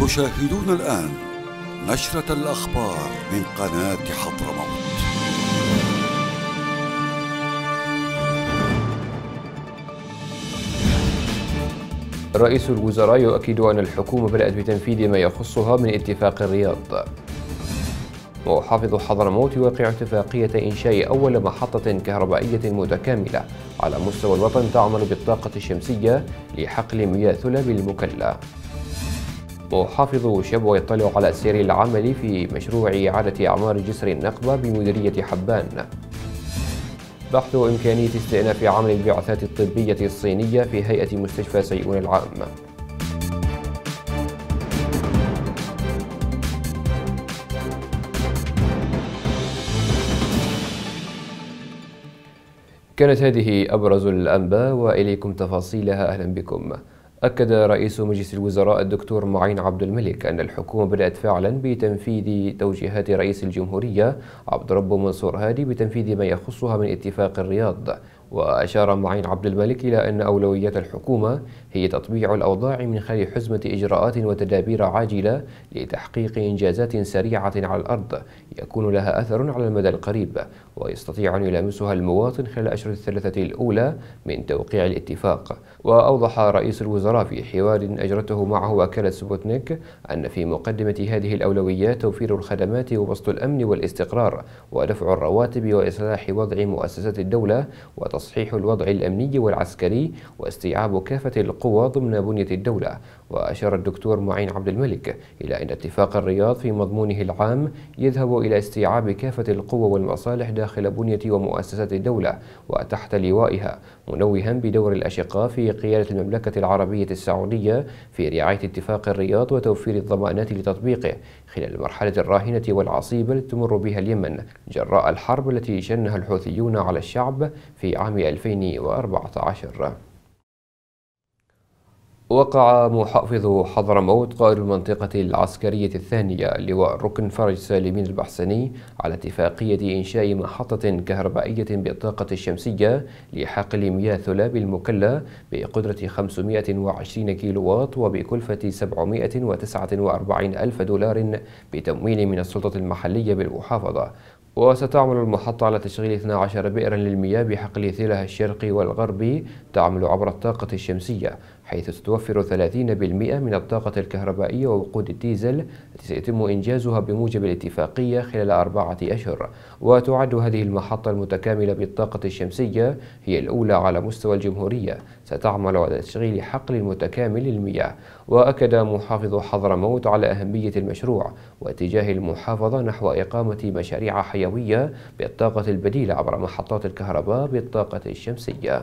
تشاهدون الآن نشرة الأخبار من قناة حضرموت رئيس الوزراء يؤكد أن الحكومة بدأت بتنفيذ ما يخصها من اتفاق الرياض محافظ حضرموت يوقع اتفاقية إنشاء أول محطة كهربائية متكاملة على مستوى الوطن تعمل بالطاقة الشمسية لحقل مياه ثلج المكلة. وحافظ شبوة يطلع على سير العمل في مشروع إعادة أعمار جسر النقبة بمديرية حبان بحث إمكانية استئناف عمل البعثات الطبية الصينية في هيئة مستشفى سيئون العام كانت هذه أبرز الأنباء وإليكم تفاصيلها أهلا بكم أكد رئيس مجلس الوزراء الدكتور معين عبد الملك أن الحكومة بدأت فعلا بتنفيذ توجيهات رئيس الجمهورية عبد ربه منصور هادي بتنفيذ ما يخصها من اتفاق الرياض وأشار معين عبد الملك إلى أن أولويات الحكومة هي تطبيع الأوضاع من خلال حزمة إجراءات وتدابير عاجلة لتحقيق إنجازات سريعة على الأرض يكون لها أثر على المدى القريب ويستطيع أن يلامسها المواطن خلال الأشهر الثلاثة الأولى من توقيع الاتفاق وأوضح رئيس الوزراء في حوار أجرته معه وكالة سبوتنيك أن في مقدمة هذه الأولويات توفير الخدمات وبسط الأمن والاستقرار ودفع الرواتب وإصلاح وضع مؤسسات الدولة وتصحيح الوضع الأمني والعسكري واستيعاب كافة القوى ضمن بنية الدولة وأشار الدكتور معين عبد الملك إلى أن اتفاق الرياض في مضمونه العام يذهب إلى استيعاب كافة القوى والمصالح داخل بنية ومؤسسات الدولة وتحت لوائها منوها بدور الأشقاء في قيادة المملكة العربية السعودية في رعاية اتفاق الرياض وتوفير الضمانات لتطبيقه خلال المرحلة الراهنة والعصيبة التي تمر بها اليمن جراء الحرب التي شنها الحوثيون على الشعب في عام 2014 وقع محافظ حضرموت قائد المنطقة العسكرية الثانية لواء ركن فرج سالمين البحسني على اتفاقية إنشاء محطة كهربائية بالطاقة الشمسية لحقل مياه ثلاب المكلة بقدرة 520 كيلووات وبكلفة 749 ألف دولار بتمويل من السلطة المحلية بالمحافظة وستعمل المحطة على تشغيل 12 بئرا للمياه بحقل ثلها الشرقي والغربي تعمل عبر الطاقة الشمسية حيث ستوفر 30% من الطاقة الكهربائية ووقود الديزل التي سيتم إنجازها بموجب الاتفاقية خلال أربعة أشهر وتعد هذه المحطة المتكاملة بالطاقة الشمسية هي الأولى على مستوى الجمهورية ستعمل على تشغيل حقل متكامل للمياه وأكد محافظ حضرموت على أهمية المشروع واتجاه المحافظة نحو إقامة مشاريع حيوية بالطاقة البديلة عبر محطات الكهرباء بالطاقة الشمسية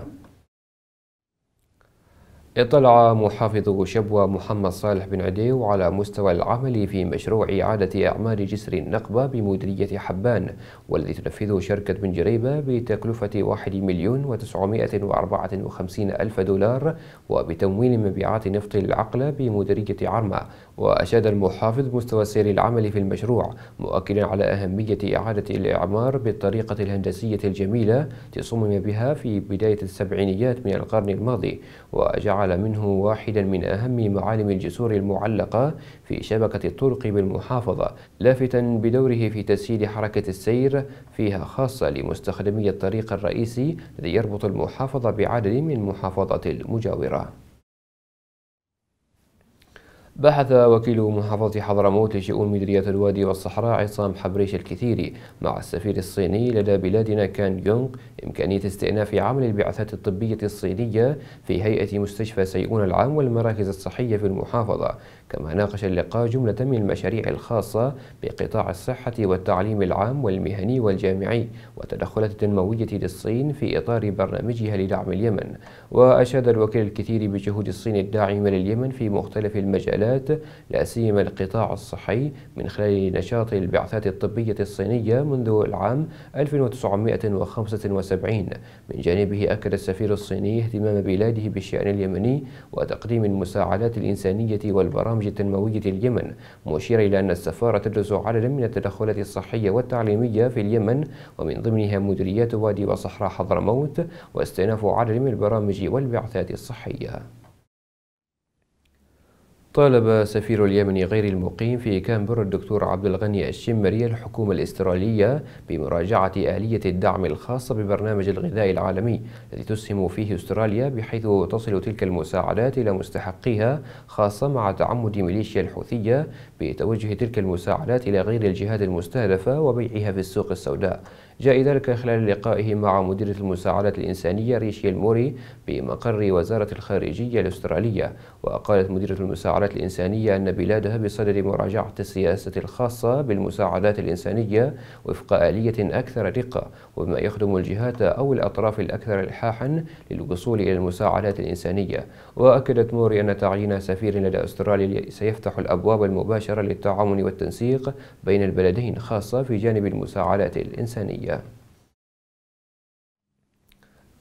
اطلع محافظ شبوة محمد صالح بن عديو على مستوى العمل في مشروع إعادة أعمار جسر النقبة بمديرية حبان والذي تنفذه شركة بن جريبة بتكلفة 1 مليون و954 ألف دولار وبتمويل مبيعات نفط العقلة بمديرية عرمة وأشاد المحافظ مستوى سير العمل في المشروع مؤكدا على أهمية إعادة الإعمار بالطريقة الهندسية الجميلة تصمم بها في بداية السبعينيات من القرن الماضي وجعل جعل منه واحدا من أهم معالم الجسور المعلقة في شبكة الطرق بالمحافظة لافتا بدوره في تسهيل حركة السير فيها خاصة لمستخدمي الطريق الرئيسي الذي يربط المحافظة بعدد من المحافظات المجاورة بحث وكيل محافظة حضرموت لشؤون مديرية الوادي والصحراء عصام حبريش الكثيري مع السفير الصيني لدى بلادنا كان يونغ إمكانية استئناف عمل البعثات الطبية الصينية في هيئة مستشفى سيئون العام والمراكز الصحية في المحافظة كما ناقش اللقاء جملة من المشاريع الخاصة بقطاع الصحة والتعليم العام والمهني والجامعي والتدخلات التنموية للصين في إطار برنامجها لدعم اليمن وأشاد الوكيل الكثير بجهود الصين الداعمة لليمن في مختلف المجالات لا سيما القطاع الصحي من خلال نشاط البعثات الطبية الصينية منذ العام 1975 من جانبه أكد السفير الصيني اهتمام بلاده بالشأن اليمني وتقديم المساعدات الإنسانية والبرامج برامج تنموية اليمن مشير إلى أن السفارة تدرس عددا من التدخلات الصحية والتعليمية في اليمن ومن ضمنها مديريات وادي وصحراء حضرموت واستئناف عدد من البرامج والبعثات الصحية طالب سفير اليمن غير المقيم في كامبرا الدكتور عبد الغني الشمري الحكومة الاسترالية بمراجعة آلية الدعم الخاصة ببرنامج الغذاء العالمي التي تسهم فيه استراليا بحيث تصل تلك المساعدات إلى مستحقيها خاصة مع تعمد ميليشيا الحوثية بتوجه تلك المساعدات إلى غير الجهات المستهدفة وبيعها في السوق السوداء جاء ذلك خلال لقائه مع مديرة المساعدات الإنسانية ريشيل موري بمقر وزارة الخارجية الأسترالية وقالت مديرة المساعدات المساعدات الإنسانية أن بلادها بصدد مراجعة السياسة الخاصة بالمساعدات الإنسانية وفق آلية أكثر دقة وبما يخدم الجهات أو الأطراف الأكثر إلحاحا للوصول إلى المساعدات الإنسانية وأكدت موري أن تعيين سفير لدى أستراليا سيفتح الأبواب المباشرة للتعاون والتنسيق بين البلدين خاصة في جانب المساعدات الإنسانية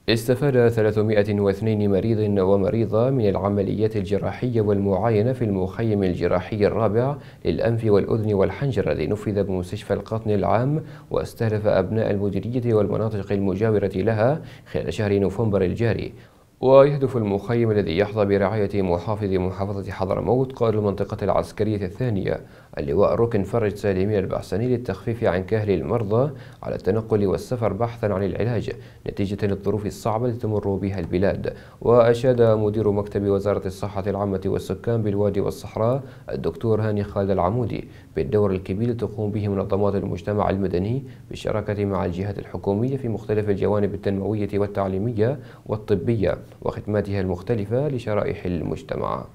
استفاد 302 مريض ومريضة من العمليات الجراحية والمعاينة في المخيم الجراحي الرابع للأنف والأذن والحنجرة الذي نفذ بمستشفى القطن العام واستهدف أبناء المديرية والمناطق المجاورة لها خلال شهر نوفمبر الجاري ويهدف المخيم الذي يحظى برعاية محافظ محافظة حضرموت قائد المنطقة العسكرية الثانية اللواء ركن فرج سالمين البحسني للتخفيف عن كاهل المرضى على التنقل والسفر بحثا عن العلاج نتيجة للظروف الصعبة التي تمر بها البلاد وأشاد مدير مكتب وزارة الصحة العامة والسكان بالوادي والصحراء الدكتور هاني خالد العمودي بالدور الكبير تقوم به منظمات المجتمع المدني بالشراكة مع الجهات الحكومية في مختلف الجوانب التنموية والتعليمية والطبية وخدماتها المختلفة لشرائح المجتمع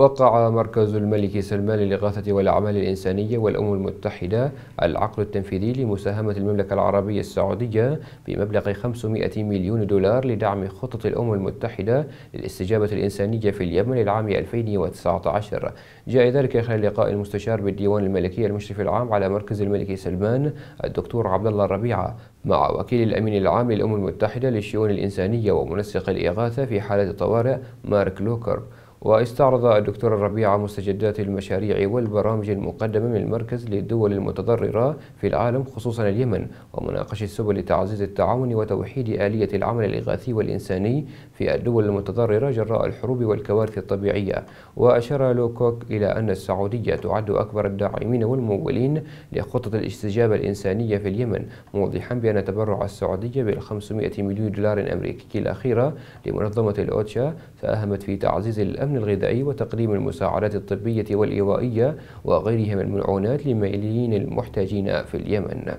وقع مركز الملك سلمان للإغاثة والأعمال الإنسانية والأمم المتحدة العقد التنفيذي لمساهمة المملكة العربية السعودية بمبلغ 500 مليون دولار لدعم خطط الأمم المتحدة للاستجابة الإنسانية في اليمن للعام 2019 جاء ذلك خلال لقاء المستشار بالديوان الملكي المشرف العام على مركز الملك سلمان الدكتور عبد الله الربيعة مع وكيل الأمين العام للأمم المتحدة للشؤون الإنسانية ومنسق الإغاثة في حالة الطوارئ مارك لوكر واستعرض الدكتور الربيع مستجدات المشاريع والبرامج المقدمة من المركز للدول المتضررة في العالم خصوصا اليمن ومناقشة سبل لتعزيز التعاون وتوحيد آلية العمل الإغاثي والإنساني في الدول المتضررة جراء الحروب والكوارث الطبيعية وأشار لوكوك إلى أن السعودية تعد أكبر الداعمين والممولين لخطة الاستجابة الإنسانية في اليمن موضحا بأن تبرع السعودية بال 500 مليون دولار أمريكي الأخيرة لمنظمة الأوتشا ساهمت في تعزيز الأمن الأمن الغذائي وتقديم المساعدات الطبية والإيوائية وغيرها من المعونات للمائلين المحتاجين في اليمن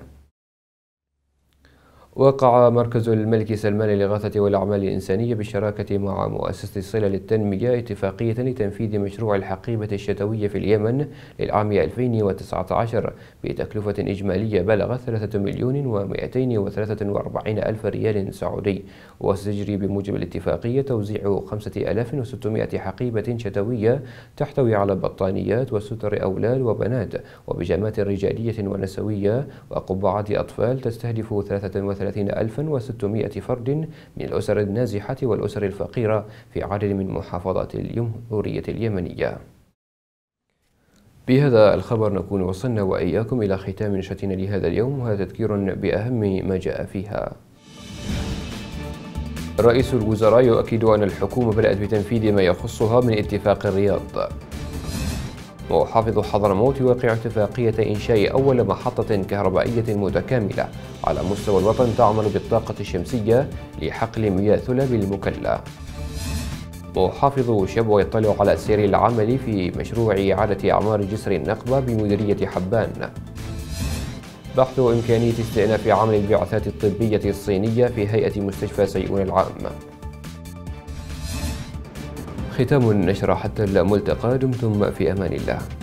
وقع مركز الملك سلمان للإغاثة والأعمال الإنسانية بالشراكة مع مؤسسة صلة للتنمية اتفاقية لتنفيذ مشروع الحقيبة الشتوية في اليمن للعام 2019 بتكلفة إجمالية بلغت 3 مليون و243 ألف ريال سعودي وستجري بموجب الاتفاقية توزيع 5600 حقيبة شتوية تحتوي على بطانيات وستر أولاد وبنات وبجامات رجالية ونسوية وقبعات أطفال تستهدف 33 32600 فرد من الأسر النازحة والأسر الفقيرة في عدد من محافظات الجمهورية اليمنية بهذا الخبر نكون وصلنا وإياكم إلى ختام نشرتنا لهذا اليوم وهذا تذكير بأهم ما جاء فيها رئيس الوزراء يؤكد أن الحكومة بدأت بتنفيذ ما يخصها من اتفاق الرياض ويحافظ حضرموت يوقع اتفاقية إنشاء أول محطة كهربائية متكاملة على مستوى الوطن تعمل بالطاقة الشمسية لحقل مياه ثلب المكلة محافظ شبوة يطلع على سير العمل في مشروع إعادة أعمار جسر النقبة بمديرية حبان بحث إمكانية استئناف عمل البعثات الطبية الصينية في هيئة مستشفى سيئون العام ختام النشرة حتى الملتقى دمتم في أمان الله